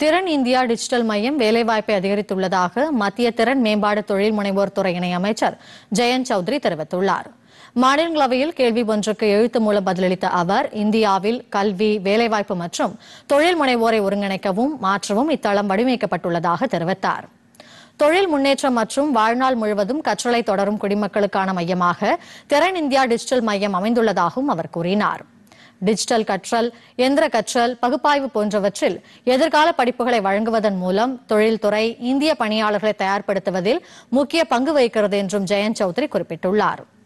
திறன் India digital மையம் வேலைவாய்ப்பை அதிகரித்துள்ளதாக மத்திய திறன் மேம்பாடு தொழில் முனைவோர் துறை இணையமைச்சர் ஜெயந்த் சௌத்ரி தெரிவித்துள்ளார் மாநிலங்களவையில் கேள்வி ஒன்றுக்கு எழுத்து மூலம் பதிலளித்த அவர் இந்தியாவில் கல்வி வேலைவாய்ப்பு மற்றும் தொழில் முனைவோரை ஒருங்கிணைக்கவும் மாற்றவும் இத்தளம் வடிவமைக்கப்பட்டுள்ளதாக தெரிவித்தார் தொழில் முன்னேற்றம் மற்றும் வாழ்நாள் முழுவதும் கற்றலை தொடரும் குடிமக்களுக்கான மையமாக திறன் இந்தியா டிஜிட்டல் மையம் அமைந்துள்ளதாகவும் அவர் கூறினாா் டிஜிட்டல் கற்றல் எந்திர கற்றல் பகுப்பாய்வு போன்றவற்றில் எதிர்கால படிப்புகளை வழங்குவதன் மூலம் தொழில்துறை இந்திய பணியாளர்களை தயார்படுத்துவதில் முக்கிய பங்கு வகிக்கிறது என்றும் ஜெயந்த் சௌத்ரி குறிப்பிட்டுள்ளாா்